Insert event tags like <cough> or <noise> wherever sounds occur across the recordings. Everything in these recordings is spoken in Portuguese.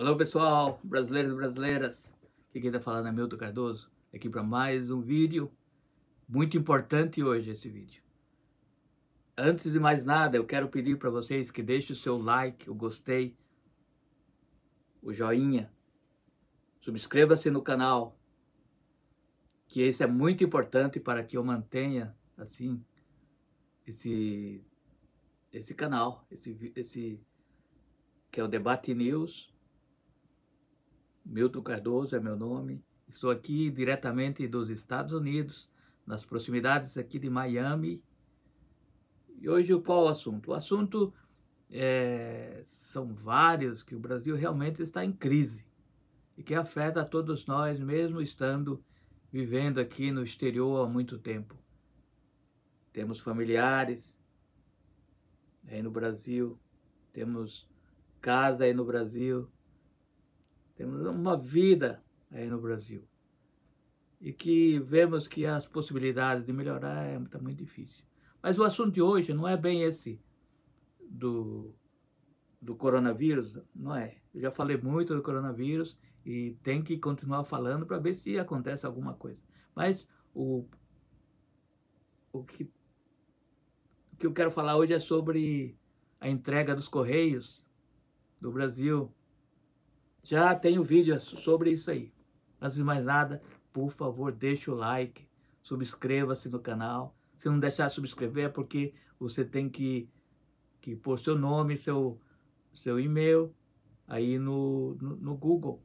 Olá pessoal, brasileiros e brasileiras, aqui quem está falando é Milton Cardoso, aqui para mais um vídeo, muito importante hoje esse vídeo. Antes de mais nada, eu quero pedir para vocês que deixem o seu like, o gostei, o joinha, subscreva-se no canal, que isso é muito importante para que eu mantenha, assim, esse, esse canal, esse, esse que é o Debate News, Milton Cardoso é meu nome. Estou aqui diretamente dos Estados Unidos, nas proximidades aqui de Miami. E hoje qual o assunto? O assunto é, são vários que o Brasil realmente está em crise e que afeta a todos nós, mesmo estando vivendo aqui no exterior há muito tempo. Temos familiares aí no Brasil, temos casa aí no Brasil, temos uma vida aí no Brasil. E que vemos que as possibilidades de melhorar está é muito difícil. Mas o assunto de hoje não é bem esse do, do coronavírus, não é? Eu já falei muito do coronavírus e tem que continuar falando para ver se acontece alguma coisa. Mas o, o, que, o que eu quero falar hoje é sobre a entrega dos Correios do Brasil já tem um vídeo sobre isso aí. Antes de mais nada, por favor, deixe o like, subscreva-se no canal. Se não deixar de subscrever é porque você tem que, que pôr seu nome, seu, seu e-mail aí no, no, no Google.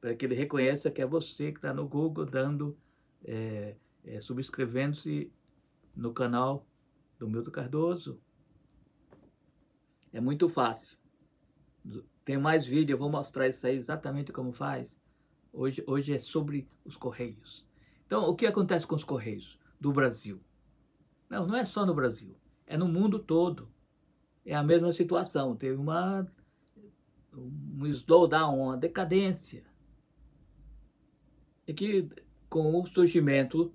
Para que ele reconheça que é você que está no Google dando, é, é, subscrevendo-se no canal do Milton Cardoso. É muito fácil. Tem mais vídeo, eu vou mostrar isso aí exatamente como faz. Hoje, hoje é sobre os Correios. Então, o que acontece com os Correios do Brasil? Não, não é só no Brasil, é no mundo todo. É a mesma situação, teve uma, um slowdown, uma decadência. E que com o surgimento,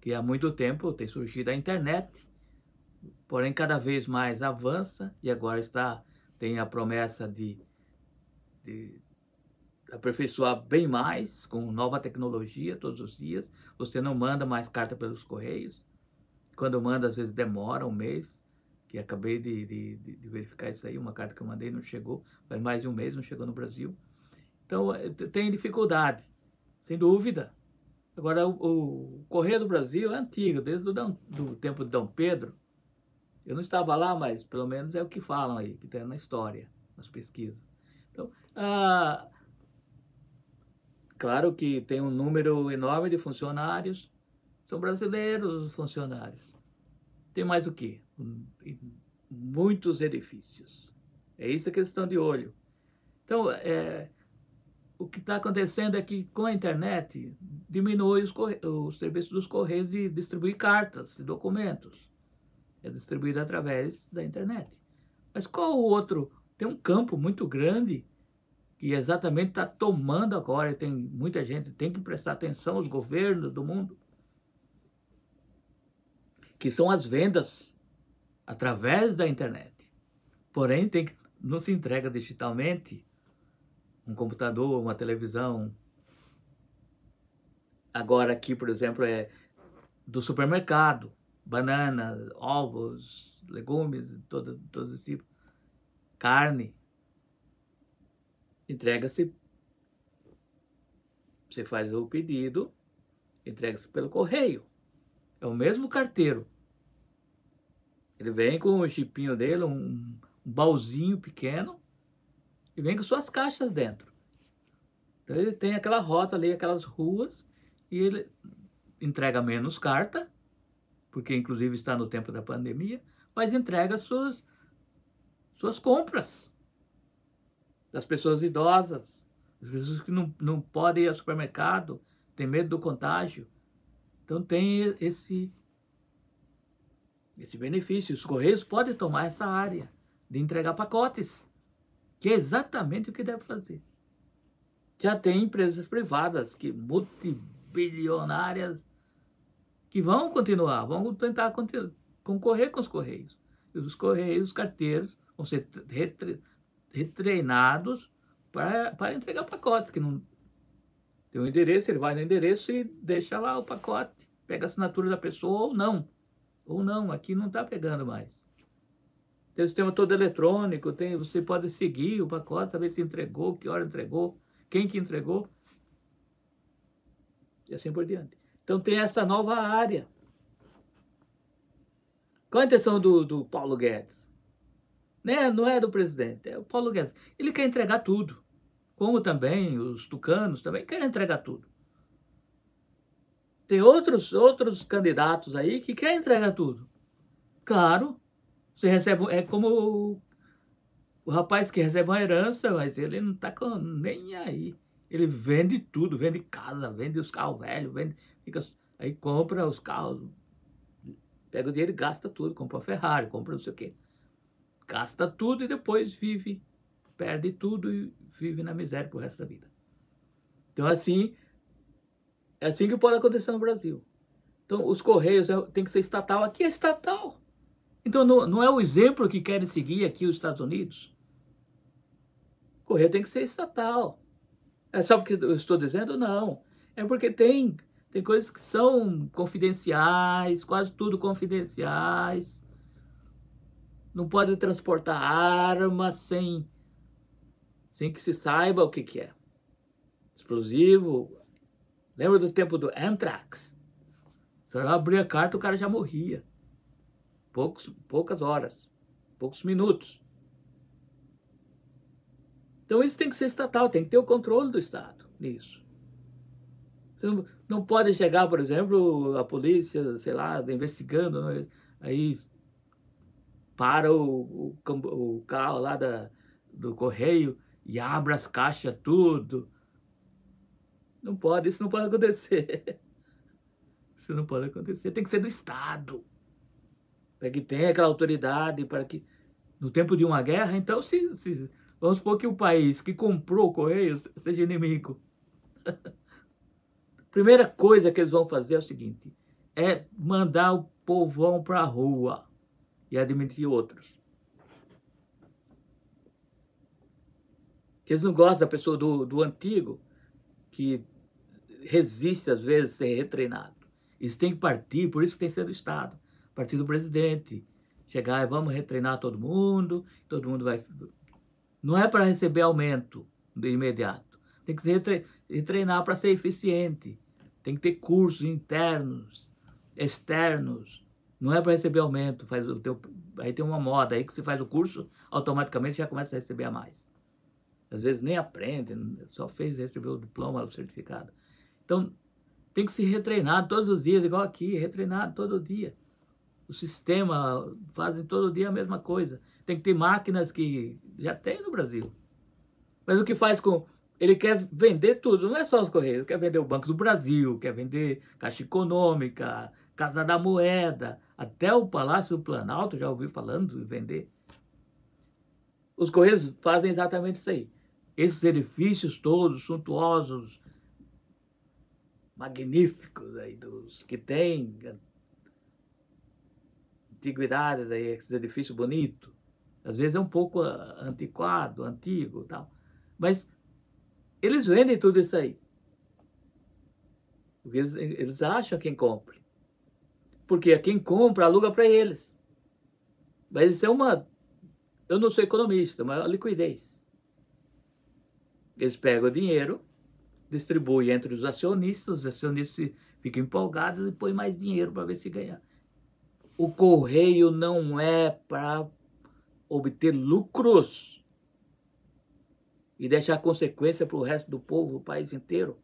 que há muito tempo tem surgido a internet, porém cada vez mais avança e agora está tem a promessa de de aperfeiçoar bem mais com nova tecnologia todos os dias. Você não manda mais carta pelos correios. Quando manda, às vezes demora um mês. Que acabei de, de, de, verificar isso aí, uma carta que eu mandei não chegou, faz mais de um mês, não chegou no Brasil. Então, eh, tem dificuldade, sem dúvida. Agora, o, o Correio do Brasil é antigo, desde o do, tempo de Dom Pedro. Eu não estava lá, mas pelo menos é o que falam aí, que tem na história, nas pesquisas. Então, ah, claro que tem um número enorme de funcionários, são brasileiros os funcionários. Tem mais o quê? Muitos edifícios. É isso a questão de olho. Então, é, o que está acontecendo é que com a internet diminui os, os serviços dos correios de distribuir cartas e documentos. É distribuído através da internet. Mas qual o outro tem um campo muito grande que exatamente está tomando agora. Tem muita gente tem que prestar atenção os governos do mundo, que são as vendas através da internet. Porém, tem que, não se entrega digitalmente um computador, uma televisão. Agora aqui, por exemplo, é do supermercado, banana, ovos, legumes, todo, todo esse tipo carne, entrega-se, você faz o pedido, entrega-se pelo correio. É o mesmo carteiro. Ele vem com o chipinho dele, um, um balzinho pequeno, e vem com suas caixas dentro. Então ele tem aquela rota ali, aquelas ruas, e ele entrega menos carta, porque inclusive está no tempo da pandemia, mas entrega suas, suas compras, das pessoas idosas, das pessoas que não, não podem ir ao supermercado, tem medo do contágio. Então tem esse, esse benefício. Os Correios podem tomar essa área de entregar pacotes, que é exatamente o que deve fazer. Já tem empresas privadas que multibilionárias que vão continuar, vão tentar concorrer com os Correios. E os Correios, os carteiros, vão ser retre, retreinados para, para entregar pacotes, que não tem um endereço, ele vai no endereço e deixa lá o pacote, pega a assinatura da pessoa ou não. Ou não, aqui não está pegando mais. Tem o sistema todo eletrônico, tem, você pode seguir o pacote, saber se entregou, que hora entregou, quem que entregou. E assim por diante. Então tem essa nova área. Qual a intenção do, do Paulo Guedes? né? não é do presidente, é o Paulo Guedes. Ele quer entregar tudo, como também os tucanos também querem entregar tudo. Tem outros, outros candidatos aí que querem entregar tudo. Claro, você recebe, é como o, o rapaz que recebe uma herança, mas ele não está nem aí. Ele vende tudo, vende casa, vende os carros velhos, vende, fica, aí compra os carros, pega o dinheiro e gasta tudo, compra a Ferrari, compra não sei o quê gasta tudo e depois vive, perde tudo e vive na miséria pro resto da vida. Então, assim, é assim que pode acontecer no Brasil. Então, os Correios é, tem que ser estatal. Aqui é estatal. Então, não, não é o exemplo que querem seguir aqui os Estados Unidos. O Correio tem que ser estatal. É só porque eu estou dizendo? Não. É porque tem, tem coisas que são confidenciais, quase tudo confidenciais não pode transportar arma sem, sem que se saiba o que, que é. Explosivo. Lembra do tempo do Anthrax? Se ela abria a carta, o cara já morria. Poucos, poucas horas, poucos minutos. Então isso tem que ser estatal, tem que ter o controle do Estado nisso. não pode chegar, por exemplo, a polícia, sei lá, investigando, né? aí para o, o, o carro lá da, do correio e abre as caixas, tudo. Não pode, isso não pode acontecer. <laughs> Isso não pode acontecer. Tem que ser do Estado. Para que tenha aquela autoridade, para que. No tempo de uma guerra, então, se, se vamos supor que o país que comprou o correio seja inimigo. <laughs> Primeira coisa que eles vão fazer é o seguinte: é mandar o povão para a rua e admitir outros. Eles não gostam da pessoa do, do antigo, que resiste às vezes a ser retreinado. Isso tem que partir, por isso que tem que ser do Estado, partir do presidente. Chegar e vamos retreinar todo mundo, todo mundo vai. Não é para receber aumento de imediato. Tem que se retreinar para ser eficiente. Tem que ter cursos internos, externos, não é para receber aumento, faz o teu, aí tem uma moda, aí que você faz o curso, automaticamente já começa a receber a mais. Às vezes nem aprende, só fez receber o diploma, o certificado. Então, tem que se retreinar todos os dias, igual aqui, retreinar todo dia. O sistema, fazem todo dia a mesma coisa. Tem que ter máquinas que já tem no Brasil. Mas o que faz com... Ele quer vender tudo, não é só os Correios. Ele quer vender o Banco do Brasil, quer vender Caixa Econômica, Casa da Moeda, até o Palácio do Planalto já ouviu falando de vender. Os Correios fazem exatamente isso aí. Esses edifícios todos suntuosos, magníficos aí dos que têm antiguidades aí, esses edifícios bonitos. Às vezes é um pouco ah, antiquado, antigo, tal. Mas eles vendem tudo isso aí. Porque eles, eles acham quem compre. Porque quem compra aluga para eles. Mas isso é uma. Eu não sou economista, é mas a liquidez. Eles pegam o dinheiro, distribuem entre os acionistas, os acionistas ficam empolgados e põem mais dinheiro para ver se ganha. O correio não é para obter lucros e deixar consequência para o resto do povo, o país inteiro.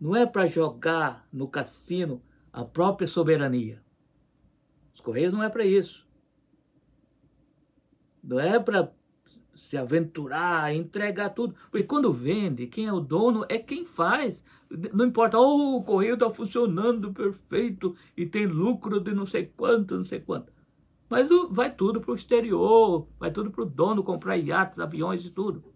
Não é para jogar no cassino a própria soberania. Os Correios não é para isso. Não é para se aventurar, entregar tudo. Porque quando vende, quem é o dono é quem faz. Não importa, oh, o correio está funcionando perfeito e tem lucro de não sei quanto, não sei quanto. Mas vai tudo para o exterior, vai tudo para o dono comprar iates, aviões e tudo.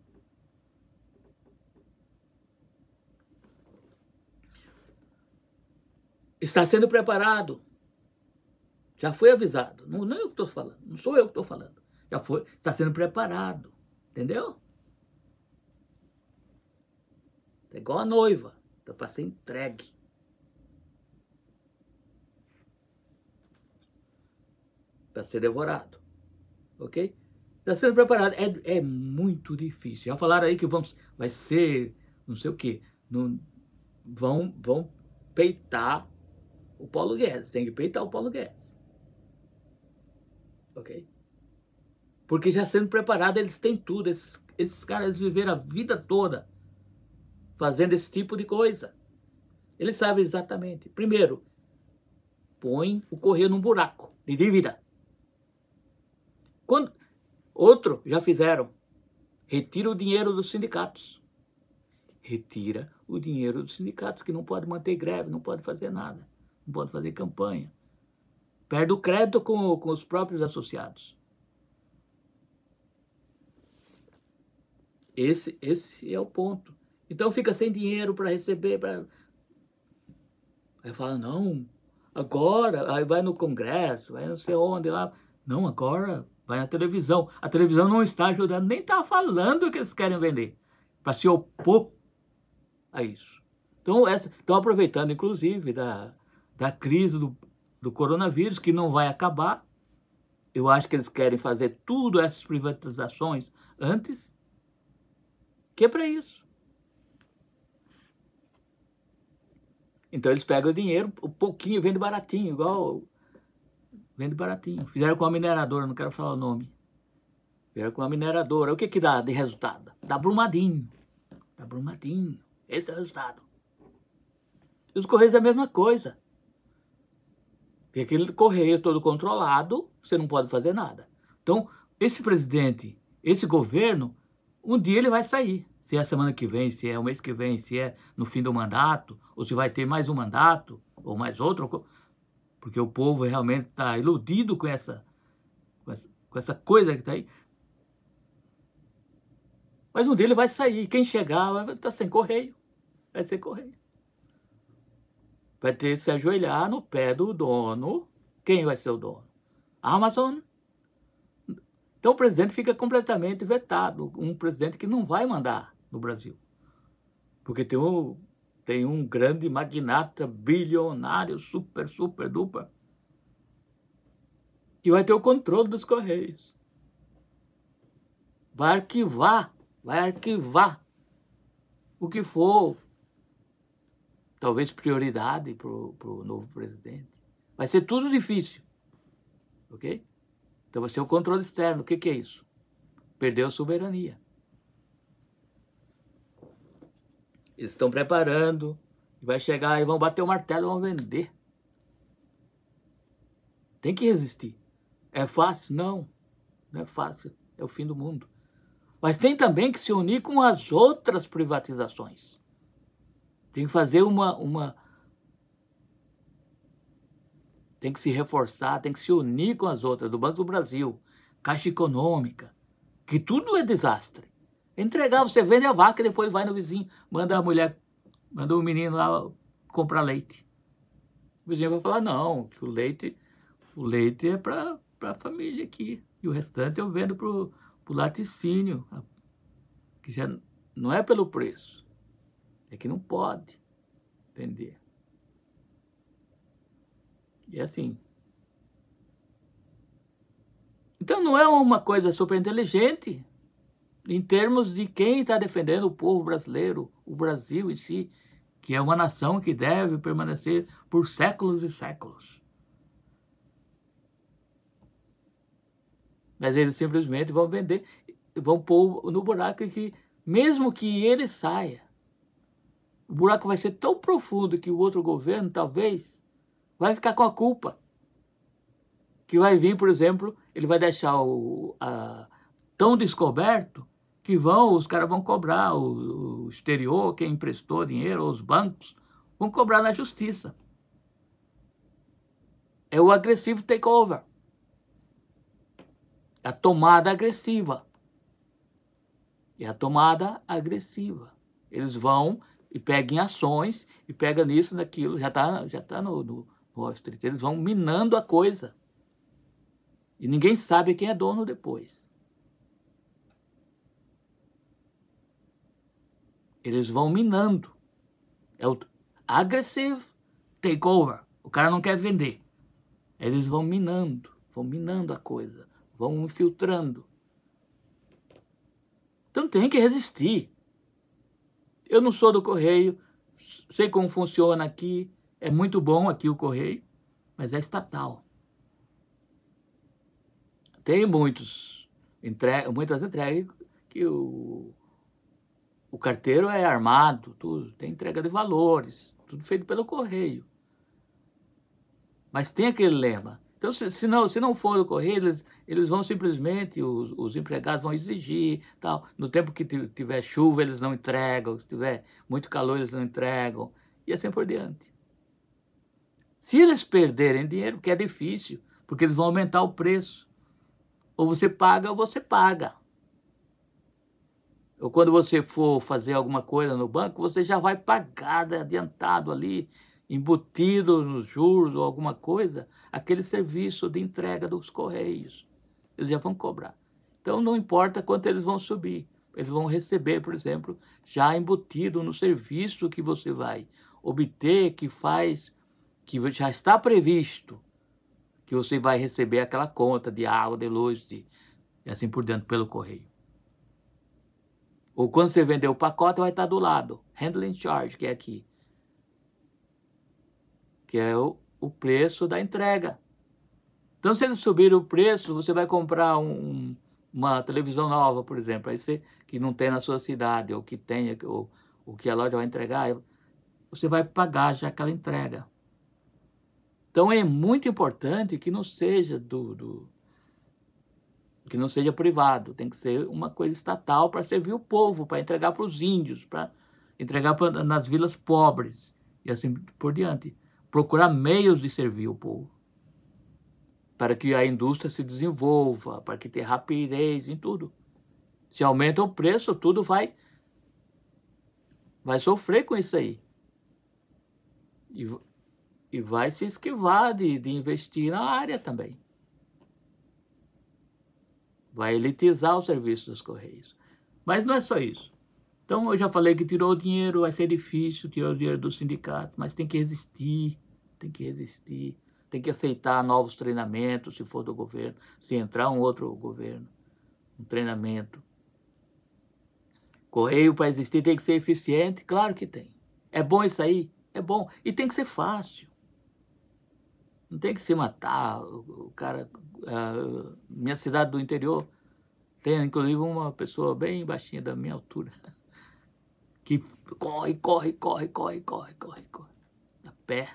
está sendo preparado. Já foi avisado. Não, não é eu que estou falando, não sou eu que estou falando. Já foi, está sendo preparado. Entendeu? É igual a noiva, está para ser entregue. Para ser devorado. Ok? Está sendo preparado. É, é muito difícil. Já falaram aí que vamos, vai ser não sei o quê. Não, vão, vão peitar o Paulo Guedes, tem que peitar o Paulo Guedes. Ok? Porque já sendo preparado, eles têm tudo. Esses, esses caras viveram a vida toda fazendo esse tipo de coisa. Eles sabem exatamente. Primeiro, põe o correio num buraco de dívida. Quando, outro já fizeram. Retira o dinheiro dos sindicatos. Retira o dinheiro dos sindicatos, que não pode manter greve, não pode fazer nada não pode fazer campanha. Perde o crédito com, com os próprios associados. Esse, esse é o ponto. Então fica sem dinheiro para receber. Pra... Aí fala, não, agora, aí vai no Congresso, vai não sei onde lá. Não, agora vai na televisão. A televisão não está ajudando, nem está falando o que eles querem vender, para se opor a isso. Então, essa, estão aproveitando, inclusive, da, da crise do, do coronavírus, que não vai acabar. Eu acho que eles querem fazer tudo essas privatizações antes, que é para isso. Então eles pegam o dinheiro, o um pouquinho, vende baratinho, igual. Vende baratinho. Fizeram com a mineradora, não quero falar o nome. Fizeram com a mineradora. O que que dá de resultado? Dá brumadinho. Dá brumadinho. Esse é o resultado. E os Correios é a mesma coisa. Tem aquele correio todo controlado, você não pode fazer nada. Então, esse presidente, esse governo, um dia ele vai sair. Se é semana que vem, se é o mês que vem, se é no fim do mandato, ou se vai ter mais um mandato, ou mais outro. Porque o povo realmente está iludido com essa, com essa, com essa coisa que está aí. Mas um dia ele vai sair. Quem chegar vai estar tá sem correio. Vai ser correio vai ter que se ajoelhar no pé do dono. Quem vai ser o dono? A Amazon. Então o presidente fica completamente vetado, um presidente que não vai mandar no Brasil. Porque tem um, tem um grande magnata, bilionário, super, super, dupla, E vai ter o controle dos Correios. Vai arquivar, vai arquivar o que for talvez prioridade para o novo presidente. Vai ser tudo difícil, ok? Então vai ser o controle externo. O que, que é isso? Perdeu a soberania. Eles estão preparando, vai chegar e vão bater o martelo, vão vender. Tem que resistir. É fácil? Não, não é fácil. É o fim do mundo. Mas tem também que se unir com as outras privatizações. Tem que fazer uma, uma. Tem que se reforçar, tem que se unir com as outras, do Banco do Brasil, Caixa Econômica, que tudo é desastre. Entregar, você vende a vaca, e depois vai no vizinho, manda a mulher, manda o menino lá comprar leite. O vizinho vai falar, não, que o leite, o leite é para a família aqui. E o restante eu vendo para o laticínio, que já não é pelo preço. É que não pode entender. E é assim. Então não é uma coisa super inteligente em termos de quem está defendendo o povo brasileiro, o Brasil em si, que é uma nação que deve permanecer por séculos e séculos. Mas eles simplesmente vão vender, vão pôr no buraco que, mesmo que ele saia, o buraco vai ser tão profundo que o outro governo, talvez, vai ficar com a culpa. Que vai vir, por exemplo, ele vai deixar o, a, tão descoberto que vão, os caras vão cobrar o, o exterior, quem emprestou dinheiro, os bancos, vão cobrar na justiça. É o agressivo takeover. É a tomada agressiva. É a tomada agressiva. Eles vão e pega em ações, e pega nisso, naquilo, já está já tá no, no Wall Street. Eles vão minando a coisa. E ninguém sabe quem é dono depois. Eles vão minando. É o aggressive takeover. O cara não quer vender. Eles vão minando, vão minando a coisa, vão infiltrando. Então tem que resistir. Eu não sou do Correio, sei como funciona aqui, é muito bom aqui o Correio, mas é estatal. Tem muitos, entre, muitas entregas que o, o carteiro é armado, tudo, tem entrega de valores, tudo feito pelo Correio. Mas tem aquele lema, então, se, se, não, se não for ocorrer, eles, eles vão simplesmente, os, os empregados vão exigir, tal. No tempo que tiver chuva, eles não entregam, se tiver muito calor, eles não entregam, e assim por diante. Se eles perderem dinheiro, que é difícil, porque eles vão aumentar o preço. Ou você paga ou você paga. Ou quando você for fazer alguma coisa no banco, você já vai pagada adiantado ali, embutido nos juros ou alguma coisa, aquele serviço de entrega dos correios. Eles já vão cobrar. Então não importa quanto eles vão subir, eles vão receber, por exemplo, já embutido no serviço que você vai obter, que faz, que já está previsto, que você vai receber aquela conta de água, de luz, de, e assim por dentro pelo correio. Ou quando você vender o pacote, vai estar do lado, handling charge, que é aqui. Que é o, o preço da entrega. Então, se eles subirem o preço, você vai comprar um, uma televisão nova, por exemplo, aí você, que não tem na sua cidade, ou que tenha, ou o que a loja vai entregar, você vai pagar já aquela entrega. Então, é muito importante que não seja do, do que não seja privado, tem que ser uma coisa estatal para servir o povo, para entregar para os índios, para entregar pra, nas vilas pobres e assim por diante procurar meios de servir o povo, para que a indústria se desenvolva, para que tenha rapidez em tudo. Se aumenta o preço, tudo vai vai sofrer com isso aí. E, e vai se esquivar de, de investir na área também. Vai elitizar o serviço dos Correios. Mas não é só isso. Então, eu já falei que tirou o dinheiro, vai ser difícil tirar o dinheiro do sindicato, mas tem que resistir, tem que resistir, tem que aceitar novos treinamentos, se for do governo, se entrar um outro governo, um treinamento. Correio para existir tem que ser eficiente? Claro que tem. É bom isso aí? É bom. E tem que ser fácil. Não tem que se matar. O cara. minha cidade do interior tem, inclusive, uma pessoa bem baixinha da minha altura. <laughs> que corre, corre, corre, corre, corre, corre, corre. A pé.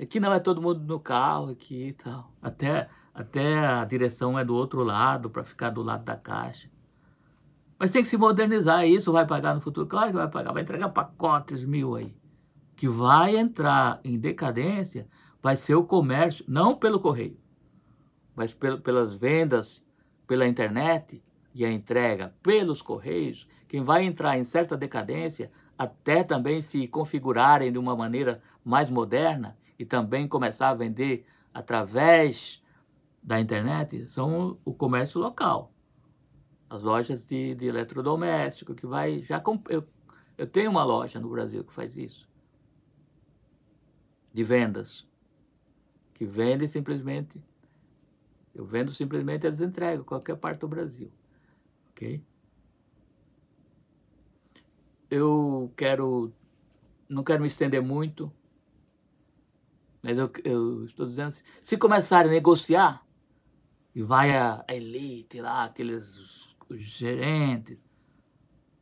Aqui não é todo mundo no carro, aqui e tal. Até, até a direção é do outro lado, para ficar do lado da caixa. Mas tem que se modernizar, isso vai pagar no futuro? Claro que vai pagar, vai entregar pacotes mil aí. Que vai entrar em decadência vai ser o comércio, não pelo correio, mas pelas vendas pela internet, e a entrega pelos Correios, quem vai entrar em certa decadência, até também se configurarem de uma maneira mais moderna e também começar a vender através da internet, são o comércio local. As lojas de, de eletrodoméstico, que vai já. Eu, eu tenho uma loja no Brasil que faz isso, de vendas, que vende simplesmente eu vendo simplesmente eles entregam qualquer parte do Brasil ok? Eu quero, não quero me estender muito, mas eu, eu estou dizendo assim, se começar a negociar, e vai a, a elite lá, aqueles os, os gerentes,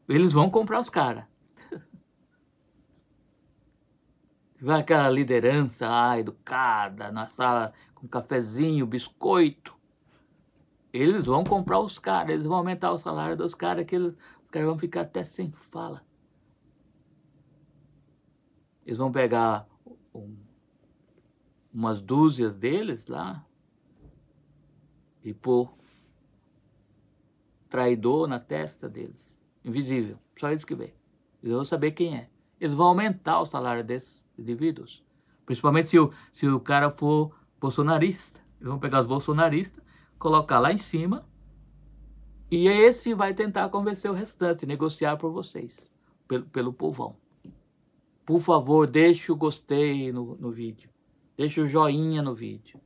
eles vão comprar os caras. <laughs> Vai aquela liderança lá, educada, na sala com cafezinho, biscoito. Eles vão comprar os caras, eles vão aumentar o salário dos caras, que eles, os caras vão ficar até sem fala. Eles vão pegar um, umas dúzias deles lá e pôr traidor na testa deles. Invisível, só eles que vê. Eles vão saber quem é. Eles vão aumentar o salário desses indivíduos. Principalmente se o, se o cara for bolsonarista. Eles vão pegar os bolsonaristas colocar lá em cima e esse vai tentar convencer o restante, negociar por vocês, pelo, pelo povão. Por favor, deixe o gostei no, no vídeo, deixe o joinha no vídeo,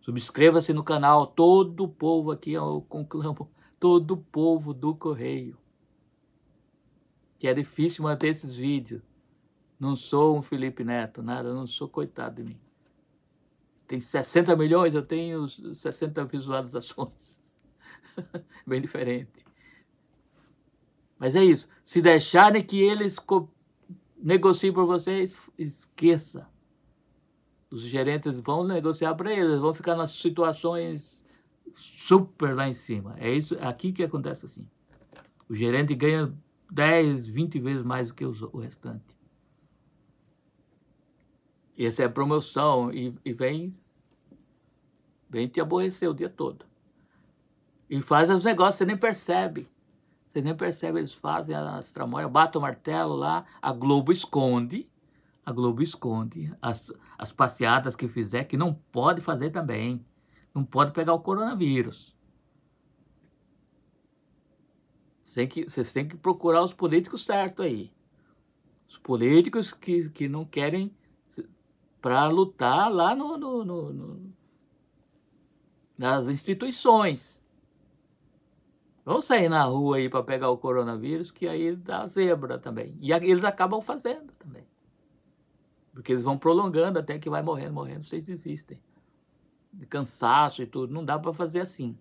subscreva-se no canal, todo o povo aqui, eu conclamo, todo o povo do Correio. Que é difícil manter esses vídeos. Não sou um Felipe Neto, nada, não sou coitado de mim tem 60 milhões, eu tenho 60 visualizações. <laughs> Bem diferente. Mas é isso. Se deixarem que eles negociem por vocês, esqueça. Os gerentes vão negociar para eles, vão ficar nas situações super lá em cima. É isso é aqui que acontece assim. O gerente ganha 10, 20 vezes mais do que o restante. E recebe é promoção e, e vem, vem te aborrecer o dia todo. E faz os negócios, você nem percebe. Você nem percebe, eles fazem as tramóias, batem o martelo lá, a Globo esconde. A Globo esconde as, as passeadas que fizer, que não pode fazer também. Não pode pegar o coronavírus. Tem que, vocês têm que procurar os políticos certos aí. Os políticos que, que não querem para lutar lá no, no, no, no, nas instituições. Vamos sair na rua aí para pegar o coronavírus, que aí dá zebra também. E eles acabam fazendo também. Porque eles vão prolongando até que vai morrendo, morrendo, vocês desistem. De cansaço e tudo, não dá para fazer assim.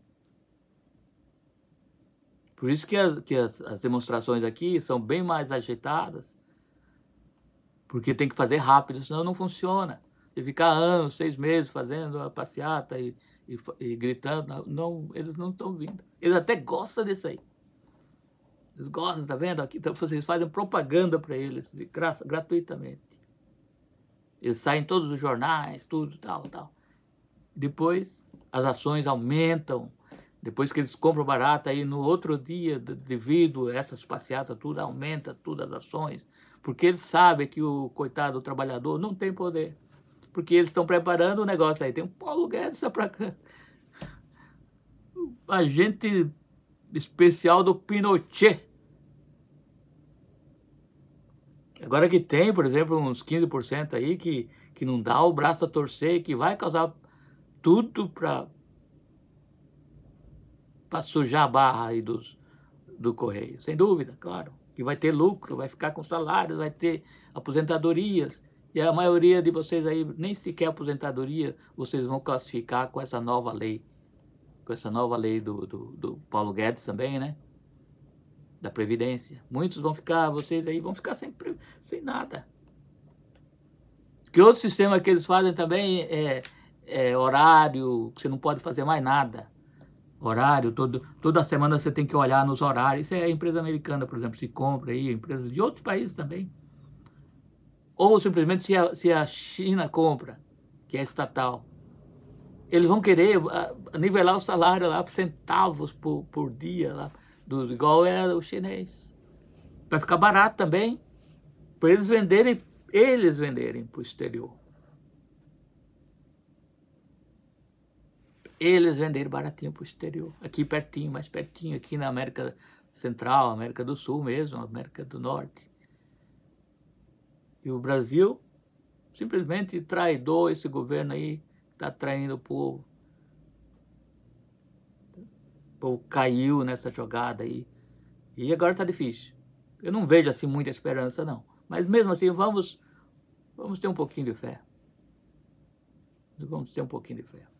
Por isso que, a, que as, as demonstrações aqui são bem mais agitadas porque tem que fazer rápido, senão não funciona. E ficar anos, seis meses fazendo a passeata e, e, e gritando, não, eles não estão vindo. Eles até gostam disso aí. Eles gostam, tá vendo? Aqui então, vocês fazem propaganda para eles, de graça, gratuitamente. Eles saem todos os jornais, tudo, tal, tal. Depois, as ações aumentam. Depois que eles compram barato, aí no outro dia, devido a essas passeatas, tudo aumenta, todas as ações. Porque eles sabem que o coitado o trabalhador não tem poder. Porque eles estão preparando o um negócio aí. Tem um Paulo Guedes para cá. Agente especial do Pinochet. Agora que tem, por exemplo, uns 15% aí que, que não dá o braço a torcer, que vai causar tudo para sujar a barra aí dos, do Correio. Sem dúvida, claro que vai ter lucro, vai ficar com salários, vai ter aposentadorias. E a maioria de vocês aí, nem sequer aposentadoria, vocês vão classificar com essa nova lei. Com essa nova lei do, do, do Paulo Guedes também, né? Da Previdência. Muitos vão ficar, vocês aí vão ficar sem, sem nada. Que outro sistema que eles fazem também é, é horário, que você não pode fazer mais nada horário, todo, toda semana você tem que olhar nos horários. Isso é a empresa americana, por exemplo, se compra aí, empresas de outros países também. Ou simplesmente se a, se a China compra, que é estatal, eles vão querer ah, nivelar o salário lá por centavos por, por dia, lá, dos, igual era é o chinês. Para ficar barato também, para eles venderem, eles venderem para o exterior. eles venderam baratinho para o exterior. Aqui pertinho, mais pertinho, aqui na América Central, América do Sul mesmo, América do Norte. E o Brasil, simplesmente traidor esse governo aí, está traindo o povo. O povo caiu nessa jogada aí. E agora está difícil. Eu não vejo assim muita esperança, não. Mas mesmo assim, vamos, vamos ter um pouquinho de fé. Vamos ter um pouquinho de fé.